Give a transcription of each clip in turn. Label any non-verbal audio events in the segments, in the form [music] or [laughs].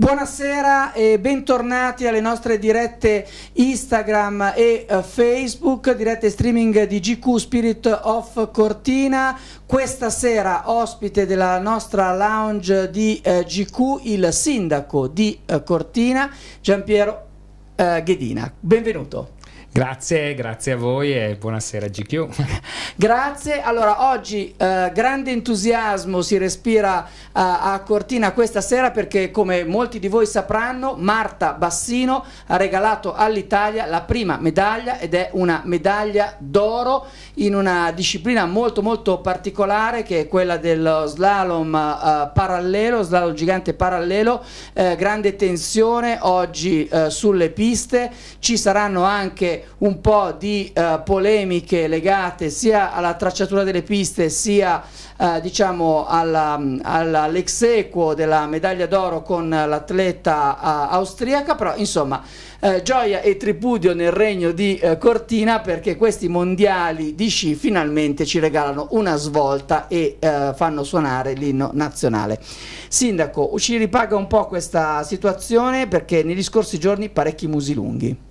Buonasera e bentornati alle nostre dirette Instagram e uh, Facebook, dirette streaming di GQ Spirit of Cortina. Questa sera ospite della nostra lounge di uh, eh, GQ il sindaco di uh, Cortina, Giampiero Ghedina. Benvenuto. Grazie, grazie a voi e buonasera GQ. [laughs] grazie, allora oggi eh, grande entusiasmo si respira a, eh, a Cortina questa sera perché come molti di voi sapranno Marta Bassino ha regalato all'Italia la prima medaglia ed è una medaglia d'oro in una disciplina molto molto particolare che è quella dello slalom eh, parallelo, slalom gigante parallelo, eh, grande tensione oggi eh, sulle piste, ci saranno anche un po' di eh, polemiche legate sia alla tracciatura delle piste sia eh, diciamo all'exequo all della medaglia d'oro con l'atleta eh, austriaca, però insomma eh, gioia e tripudio nel regno di eh, Cortina perché questi mondiali di sci finalmente ci regalano una svolta e eh, fanno suonare l'inno nazionale. Sindaco, ci ripaga un po' questa situazione perché negli scorsi giorni parecchi musi lunghi.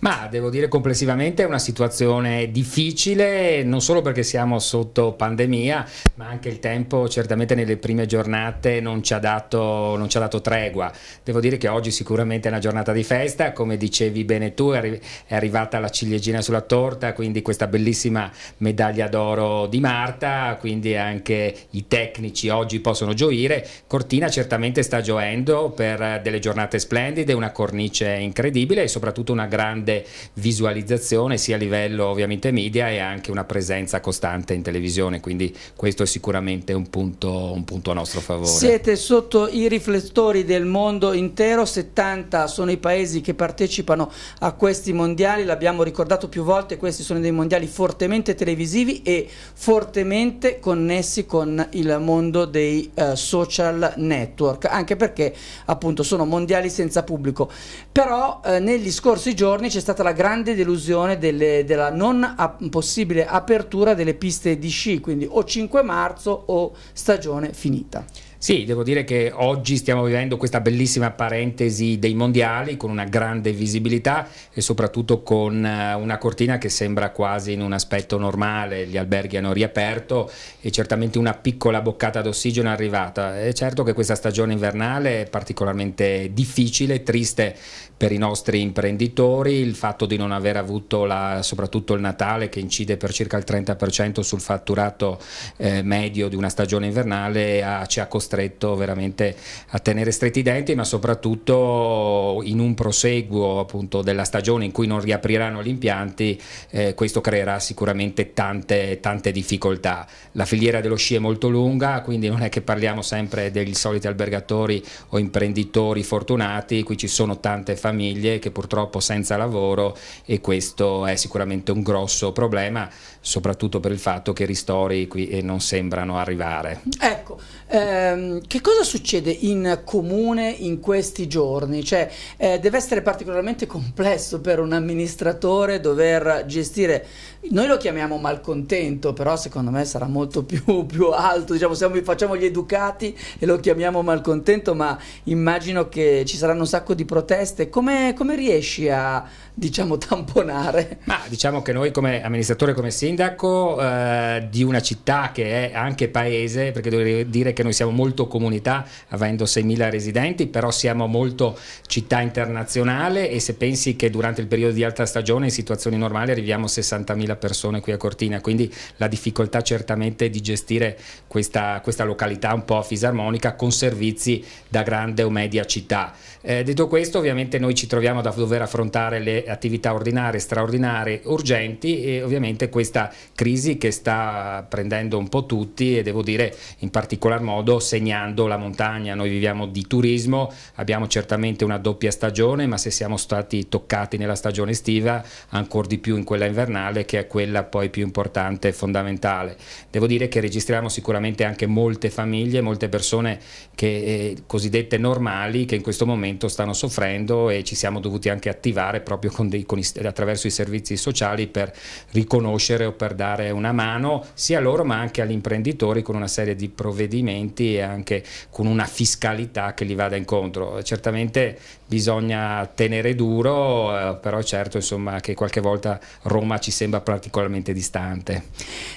Ma devo dire complessivamente è una situazione difficile, non solo perché siamo sotto pandemia, ma anche il tempo certamente nelle prime giornate non ci ha dato, non ci ha dato tregua. Devo dire che oggi sicuramente è una giornata di festa, come dicevi bene tu, è arrivata la ciliegina sulla torta, quindi questa bellissima medaglia d'oro di Marta, quindi anche i tecnici oggi possono gioire. Cortina certamente sta gioendo per delle giornate splendide, una cornice incredibile e soprattutto una grande grande visualizzazione sia a livello ovviamente media e anche una presenza costante in televisione, quindi questo è sicuramente un punto, un punto a nostro favore. Siete sotto i riflettori del mondo intero, 70 sono i paesi che partecipano a questi mondiali, l'abbiamo ricordato più volte, questi sono dei mondiali fortemente televisivi e fortemente connessi con il mondo dei eh, social network, anche perché appunto sono mondiali senza pubblico. Però eh, negli scorsi giorni ci c'è stata la grande delusione delle, della non ap possibile apertura delle piste di sci, quindi o 5 marzo o stagione finita. Sì, devo dire che oggi stiamo vivendo questa bellissima parentesi dei mondiali con una grande visibilità e soprattutto con eh, una cortina che sembra quasi in un aspetto normale, gli alberghi hanno riaperto e certamente una piccola boccata d'ossigeno è arrivata. È certo che questa stagione invernale è particolarmente difficile, triste per i nostri imprenditori, il fatto di non aver avuto la, soprattutto il Natale che incide per circa il 30% sul fatturato eh, medio di una stagione invernale ha, ci ha costretto costretto veramente a tenere stretti i denti, ma soprattutto in un proseguo appunto della stagione in cui non riapriranno gli impianti, eh, questo creerà sicuramente tante, tante difficoltà. La filiera dello sci è molto lunga, quindi non è che parliamo sempre degli soliti albergatori o imprenditori fortunati, qui ci sono tante famiglie che purtroppo senza lavoro e questo è sicuramente un grosso problema, soprattutto per il fatto che i ristori qui eh, non sembrano arrivare. Ecco ehm, che cosa succede in comune in questi giorni? Cioè, eh, deve essere particolarmente [laughs] complesso per un amministratore dover gestire noi lo chiamiamo malcontento, però secondo me sarà molto più, [laughs] più alto, diciamo, siamo, facciamo gli educati e lo chiamiamo malcontento, ma immagino che ci saranno un sacco di proteste. Come, come riesci a, diciamo, [laughs] tamponare? Ma diciamo che noi come amministratore, come sindaco eh, di una città che è anche paese, perché dovrei dire che noi siamo molto comunità, avendo 6.000 residenti, però siamo molto città internazionale e se pensi che durante il periodo di alta stagione in situazioni normali arriviamo a 60.000 400.000 persone qui a Cortina, quindi la difficoltà certamente di gestire questa, questa località un po' a fisarmonica con servizi da grande o media città. Eh, detto questo ovviamente noi ci troviamo a dover affrontare le attività ordinarie, straordinarie, urgenti e ovviamente questa crisi che sta prendendo un po' tutti e devo dire in particolar modo segnando la montagna. Noi viviamo di turismo, abbiamo certamente una doppia stagione ma se siamo stati toccati nella stagione estiva ancora di più in quella invernale che è quella poi più importante e fondamentale. Devo dire che registriamo sicuramente anche molte famiglie, molte persone che, eh, cosiddette normali che in questo momento stanno soffrendo e ci siamo dovuti anche attivare proprio con dei, con i, attraverso i servizi sociali per riconoscere o per dare una mano sia a loro ma anche agli imprenditori con una serie di provvedimenti e anche con una fiscalità che li vada incontro. Certamente bisogna tenere duro, eh, però certo insomma che qualche volta Roma ci sembra particolarmente distante.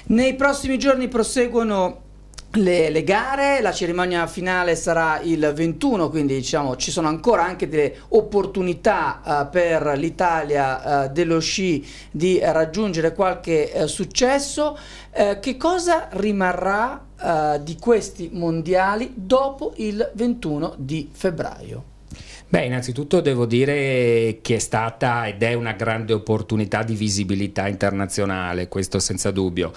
Nei prossimi giorni proseguono le, le, gare, la cerimonia finale sarà il 21, quindi diciamo ci sono ancora anche delle opportunità uh, per l'Italia uh, dello sci di raggiungere qualche eh, successo. che cosa rimarrà di questi mondiali dopo il 21 di febbraio? Beh, innanzitutto devo dire che è stata ed è una grande opportunità di visibilità internazionale, questo senza dubbio.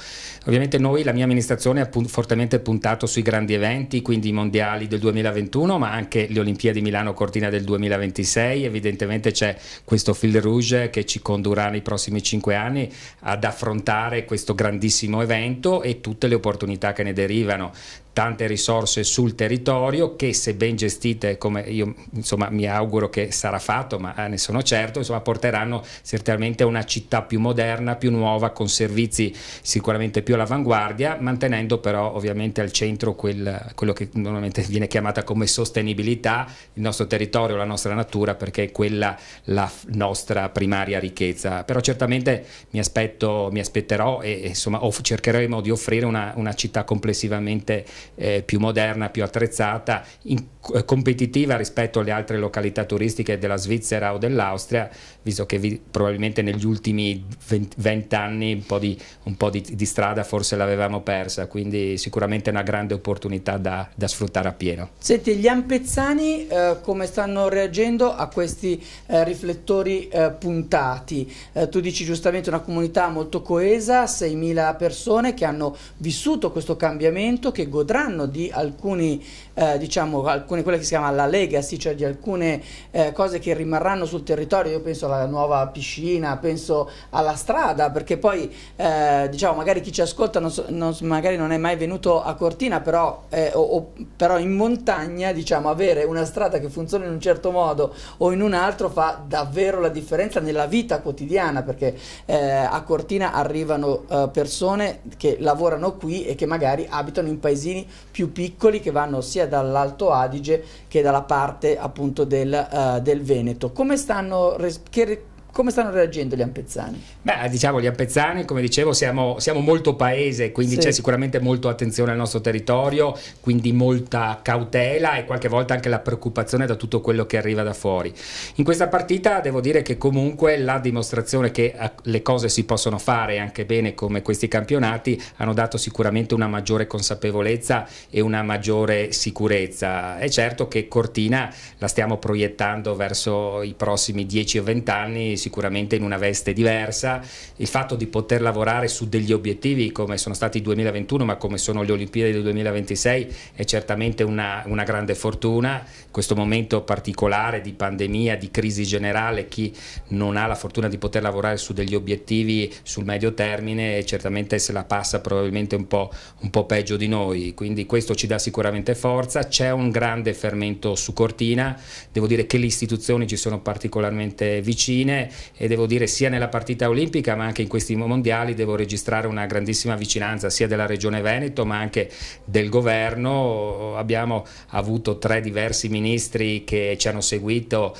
Ovviamente noi, la mia amministrazione ha fortemente puntato sui grandi eventi, quindi i mondiali del 2021, ma anche le Olimpiadi Milano Cortina del 2026. Evidentemente c'è questo fil rouge che ci condurrà nei prossimi cinque anni ad affrontare questo grandissimo evento e tutte le opportunità che ne derivano tante risorse sul territorio che se ben gestite come io insomma, mi auguro che sarà fatto ma eh, ne sono certo insomma, porteranno certamente a una città più moderna più nuova con servizi sicuramente più all'avanguardia mantenendo però ovviamente al centro quel, quello che normalmente viene chiamata come sostenibilità il nostro territorio la nostra natura perché è quella la nostra primaria ricchezza però certamente mi aspetto mi aspetterò e insomma cercheremo di offrire una, una città complessivamente eh, più moderna, più attrezzata, in, eh, competitiva rispetto alle altre località turistiche della Svizzera o dell'Austria, visto che vi, probabilmente negli ultimi 20, 20 anni un po, di, un po' di, di strada forse l'avevamo persa, quindi sicuramente una grande opportunità da, da sfruttare appieno. Senti, gli ampezzani eh, come stanno reagendo a questi eh, riflettori eh, puntati? Eh, tu dici giustamente una comunità molto coesa, 6.000 persone che hanno vissuto questo cambiamento, che godranno discuteranno di alcuni, eh, diciamo, alcune, quella che si chiama la legacy, cioè di alcune eh, cose che rimarranno sul territorio. Io penso alla nuova piscina, penso alla strada, perché poi eh, diciamo, magari chi ci ascolta non, so, non, magari non è mai venuto a Cortina, però, eh, o, o, però in montagna diciamo, avere una strada che funziona in un certo modo o in un altro fa davvero la differenza nella vita quotidiana, perché eh, a Cortina arrivano eh, persone che lavorano qui e che magari abitano in paesini più piccoli che vanno sia dall'Alto Adige che dalla parte appunto del, uh, del Veneto. Come stanno, che, come stanno reagendo gli ampezzani? Beh, diciamo, gli ampezzani, come dicevo, siamo, siamo molto paese, quindi sì. c'è sicuramente molta attenzione al nostro territorio, quindi molta cautela e qualche volta anche la preoccupazione da tutto quello che arriva da fuori. In questa partita devo dire che comunque la dimostrazione che eh, le cose si possono fare anche bene come questi campionati hanno dato sicuramente una maggiore consapevolezza e una maggiore sicurezza. È certo che Cortina la stiamo proiettando verso i prossimi 10 o 20 anni sicuramente in una veste diversa, il fatto di poter lavorare su degli obiettivi come sono stati il 2021 ma come sono le Olimpiadi del 2026 è certamente una, una grande fortuna, questo momento particolare di pandemia, di crisi generale, chi non ha la fortuna di poter lavorare su degli obiettivi sul medio termine certamente se la passa probabilmente un po', un po peggio di noi, quindi questo ci dà sicuramente forza, c'è un grande fermento su Cortina, devo dire che le istituzioni ci sono particolarmente vicine, e devo dire sia nella partita olimpica ma anche in questi mondiali devo registrare una grandissima vicinanza sia della regione Veneto ma anche del governo. Abbiamo avuto tre diversi ministri che ci hanno seguito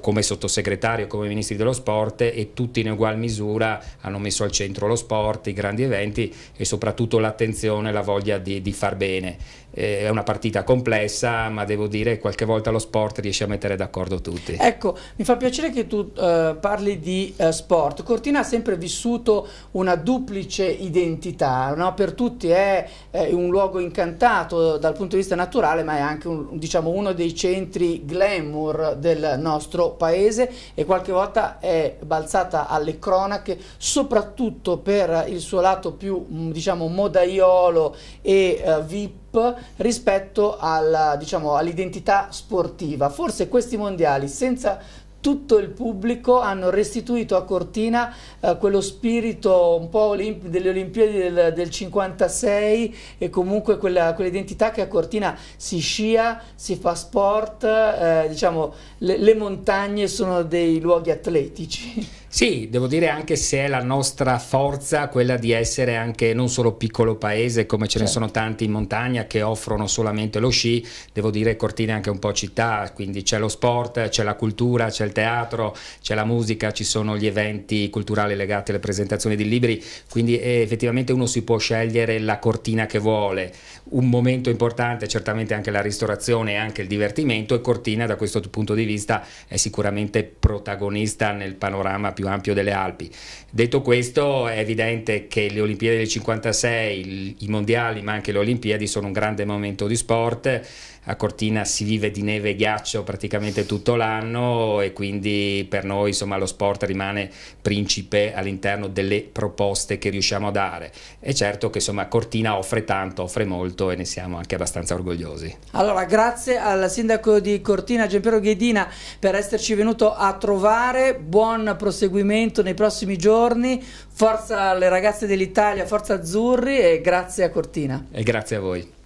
come sottosegretario, come ministri dello sport e tutti in ugual misura hanno messo al centro lo sport, i grandi eventi e soprattutto l'attenzione, la voglia di, di far bene. Eh, è una partita complessa ma devo dire qualche volta lo sport riesce a mettere d'accordo tutti. Ecco, mi fa piacere che tu eh, parli parli di eh, sport, Cortina ha sempre vissuto una duplice identità, no? per tutti è, è, eh, un luogo incantato dal punto di vista naturale, ma è anche un, diciamo, uno dei centri glamour del nostro paese e qualche volta è balzata alle cronache, soprattutto per il suo lato più mm, diciamo, modaiolo e eh, VIP rispetto diciamo, all'identità diciamo, all sportiva. Forse questi mondiali senza tutto il pubblico hanno restituito a Cortina eh, quello spirito un po' delle Olimpiadi del, del, 56 e comunque quell'identità quell che a Cortina si scia, si fa sport, eh, diciamo le, le montagne sono dei luoghi atletici. [laughs] Sì, devo dire anche se è la nostra forza quella di essere anche non solo piccolo paese, come ce certo. ne sono tanti in montagna che offrono solamente lo sci, devo dire Cortina è anche un po' città, quindi c'è lo sport, c'è la cultura, c'è il teatro, c'è la musica, ci sono gli eventi culturali legati alle presentazioni di libri, quindi eh, effettivamente uno si può scegliere la Cortina che vuole. Un momento importante certamente anche la ristorazione e anche il divertimento e Cortina da questo punto di vista è sicuramente protagonista nel panorama più più ampio delle Alpi. Detto questo è evidente che le Olimpiadi del 56, i mondiali ma anche le Olimpiadi sono un grande momento di sport a Cortina si vive di neve e ghiaccio praticamente tutto l'anno e quindi per noi insomma, lo sport rimane principe all'interno delle proposte che riusciamo a dare. E certo che insomma, Cortina offre tanto, offre molto e ne siamo anche abbastanza orgogliosi. Allora grazie al sindaco di Cortina Giampiero Ghedina per esserci venuto a trovare, buon proseguimento nei prossimi giorni, forza alle ragazze dell'Italia, forza Azzurri e grazie a Cortina. E grazie a voi.